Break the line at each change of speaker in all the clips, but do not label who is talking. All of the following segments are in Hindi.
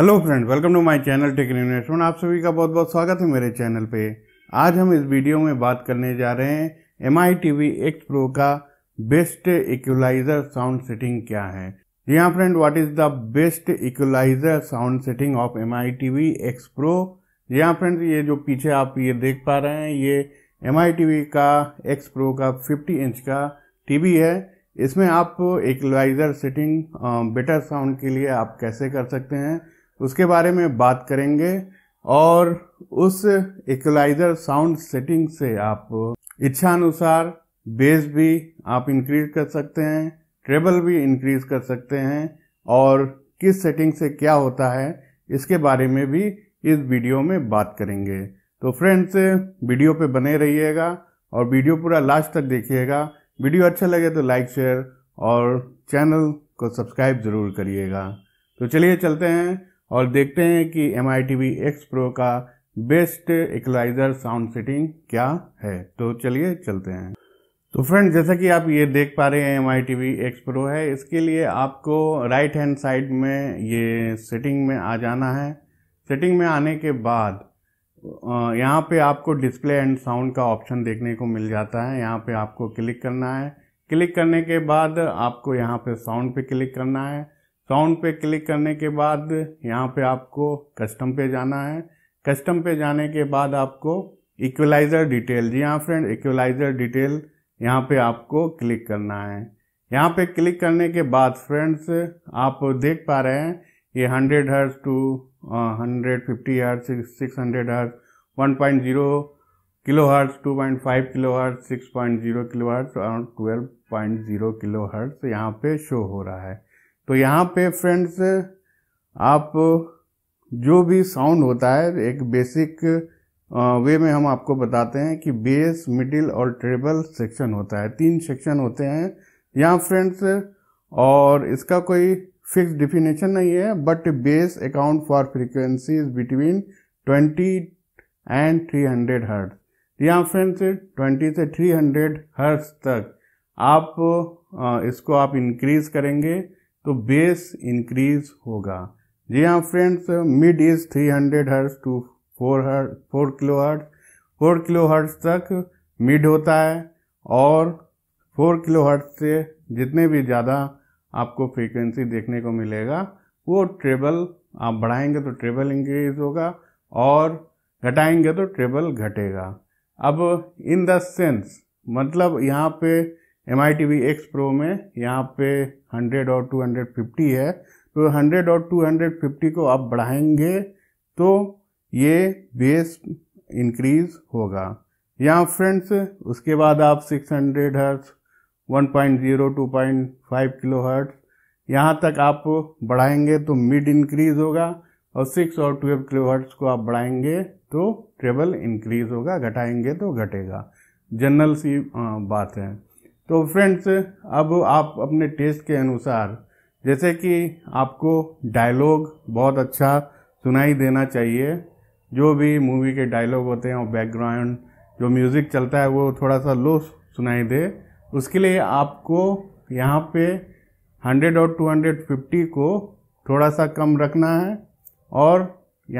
hello friend welcome to my channel tech investment आप सभी का बहुत बहुत स्वागत है मेरे चैनल पे आज हम इस वीडियो में बात करने जा रहे हैं M I T V X pro का बेस्ट इक्वलाइजर साउंड सेटिंग क्या है जी हाँ friend what is the best equaliser sound setting of M I T V X pro जी हाँ फ्रेंड ये जो पीछे आप ये देख पा रहे हैं ये एम आई टी वी का एक्स प्रो का फिफ्टी इंच का टी वी है इसमें आप इक्वलाइजर सेटिंग बेटर साउंड के लिए आप कैसे कर सकते हैं उसके बारे में बात करेंगे और उस इक्वलाइजर साउंड सेटिंग से आप इच्छा अनुसार बेस भी आप इंक्रीज कर सकते हैं ट्रेबल भी इंक्रीज कर सकते हैं और किस सेटिंग से क्या होता है इसके बारे में भी इस वीडियो में बात करेंगे तो फ्रेंड्स वीडियो पे बने रहिएगा और वीडियो पूरा लास्ट तक देखिएगा वीडियो अच्छा लगे तो लाइक शेयर और चैनल को सब्सक्राइब ज़रूर करिएगा तो चलिए चलते हैं और देखते हैं कि M I T V X pro का बेस्ट इक्वलाइजर साउंड सेटिंग क्या है तो चलिए चलते हैं तो फ्रेंड जैसा कि आप ये देख पा रहे हैं M I T V X pro है इसके लिए आपको राइट हैंड साइड में ये सेटिंग में आ जाना है सेटिंग में आने के बाद यहाँ पे आपको डिस्प्ले एंड साउंड का ऑप्शन देखने को मिल जाता है यहाँ पे आपको क्लिक करना है क्लिक करने के बाद आपको यहाँ पे साउंड पे क्लिक करना है साउंड पे क्लिक करने के बाद यहाँ पे आपको कस्टम पे जाना है कस्टम पे जाने के बाद आपको इक्वलाइज़र डिटेल जी हाँ फ्रेंड इक्वलाइज़र डिटेल यहाँ पे आपको क्लिक करना है यहाँ पे क्लिक करने के बाद फ्रेंड्स आप देख पा रहे हैं ये hundred hertz two hundred fifty hertz six hundred hertz one point zero kilo hertz two point five kilo hertz six point zero kilo hertz और twelve point zero kilo hertz यहाँ पे शो हो रहा है तो यहाँ पे फ्रेंड्स आप जो भी साउंड होता है एक बेसिक वे में हम आपको बताते हैं कि बेस मिडिल और ट्रेबल सेक्शन होता है तीन सेक्शन होते हैं यहाँ फ्रेंड्स और इसका कोई फिक्स डिफिनेशन नहीं है but bass account for frequencies between 20 and 300 hertz यहाँ फ्रेंड्स 20 से 300 हर्ट्ज तक आप इसको आप इंक्रीज करेंगे तो बेस इंक्रीज होगा जी हाँ friends mid is 300 hundred hertz two four hertz four kilo hertz four kilo hertz तक मिड होता है और फोर किलो हर्ट्स से जितने भी ज़्यादा आपको फ्रीक्वेंसी देखने को मिलेगा वो ट्रेबल आप बढ़ाएंगे तो ट्रेबल इंक्रीज होगा और घटाएंगे तो ट्रेबल घटेगा अब इन द सेंस मतलब यहाँ पे M I T V X pro में यहाँ पे 100 और 250 है तो 100 और 250 को आप बढ़ाएंगे तो ये बेस इंक्रीज होगा यहाँ फ्रेंड्स उसके बाद आप 600 hundred hertz point five kilo hertz यहाँ तक आप बढ़ाएंगे तो मिड इंक्रीज होगा और 6 और 12 किलो हर्ट्स को आप बढ़ाएंगे तो ट्रेबल इंक्रीज होगा घटाएंगे तो घटेगा जनरल सी बात है तो फ्रेंड्स अब आप अपने टेस्ट के अनुसार जैसे कि आपको डायलॉग बहुत अच्छा सुनाई देना चाहिए जो भी मूवी के डायलॉग होते हैं और बैकग्राउंड जो म्यूज़िक चलता है वो थोड़ा सा लो सुनाई दे उसके लिए आपको यहाँ पे 100 और 250 को थोड़ा सा कम रखना है और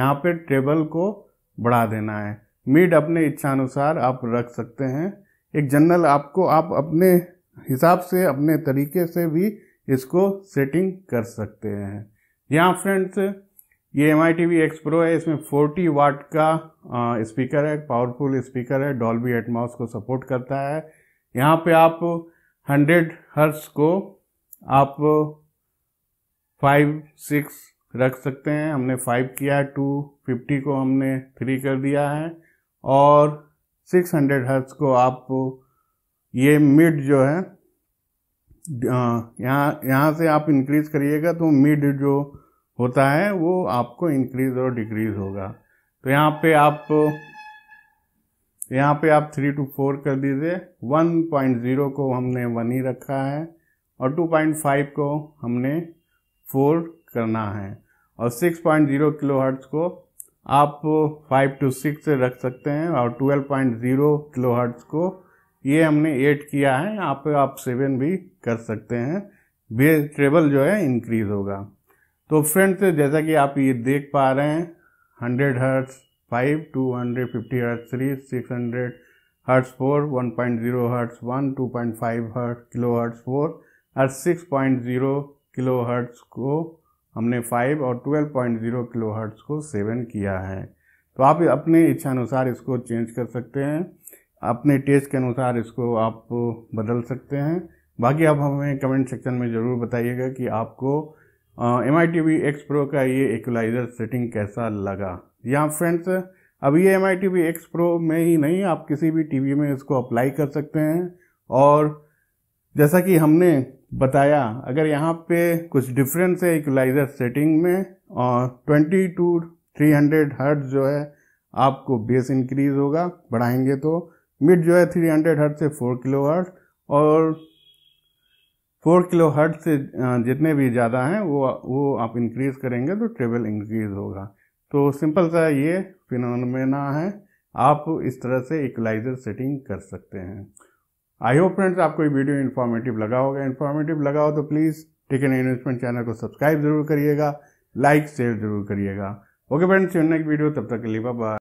यहाँ पे ट्रेबल को बढ़ा देना है मिड अपने इच्छा अनुसार आप रख सकते हैं एक जनरल आपको आप अपने हिसाब से अपने तरीके से भी इसको सेटिंग कर सकते हैं यहाँ फ्रेंड्स ये M I T V X pro है इसमें 40 वाट का स्पीकर है पावरफुल स्पीकर है डॉल्बी एटमॉस को सपोर्ट करता है यहाँ पे आप 100 हर्ट्स को आप 5 6 रख सकते हैं हमने 5 किया है 250 को हमने 3 कर दिया है और सिक्स हंड्रेड हर्ट्स को आप ये मिड जो है यहाँ यहाँ से आप इंक्रीज करिएगा तो मिड जो होता है वो आपको इंक्रीज और डिक्रीज होगा तो यहाँ पे आप यहाँ पे आप थ्री टू फोर कर दीजिए वन पॉइंट ज़ीरो को हमने वन ही रखा है और टू पॉइंट फाइव को हमने फोर करना है और six point zero kilo hertz को आप फाइव टू सिक्स से रख सकते हैं और twelve point zero kilo hertz को ये हमने एट किया है यहाँ आप सेवन भी कर सकते हैं ट्रेबल जो है इंक्रीज होगा तो फ्रेंड्स जैसा कि आप ये देख पा रहे हैं hundred hertz five two hundred fifty hertz three six hundred hertz four one point zero hertz one two point five hertz kilo hertz four और six point zero kilo hertz को हमने 5 और 12.0 हर्ट्स को 7 किया है तो आप अपने इच्छा अनुसार इसको चेंज कर सकते हैं अपने टेस्ट के अनुसार इसको आप बदल सकते हैं बाकी आप हमें कमेंट सेक्शन में ज़रूर बताइएगा कि आपको M I T V X pro का ये एकलाइजर सेटिंग कैसा लगा या फ्रेंड्स अब ये M I T V X pro में ही नहीं आप किसी भी टी वी में इसको अप्लाई कर सकते हैं और जैसा कि हमने बताया अगर यहाँ पे कुछ डिफरेंस है इक्वलाइजर सेटिंग में और 20 टू 300 हर्ट जो है आपको बेस इंक्रीज होगा बढ़ाएंगे तो मिड जो है 300 हर्ट से 4 किलो हर्ट और 4 किलो हर्ट से जितने भी ज़्यादा हैं वो वो आप इंक्रीज़ करेंगे तो ट्रेबल इंक्रीज़ होगा तो सिंपल सा ये फिनोमेना है आप इस तरह से इक्वलाइजर सेटिंग कर सकते हैं आई होप फ्रेंड्स आपको ये वीडियो इन्फॉर्मेटिव लगा होगा इन्फॉर्मेटिव लगा हो तो प्लीज़ एन इन्वेस्टमेंट चैनल को सब्सक्राइब जरूर करिएगा लाइक शेयर जरूर करिएगा ओके फ्रेंड्स नेक्स्ट वीडियो तब तक के लिए बाय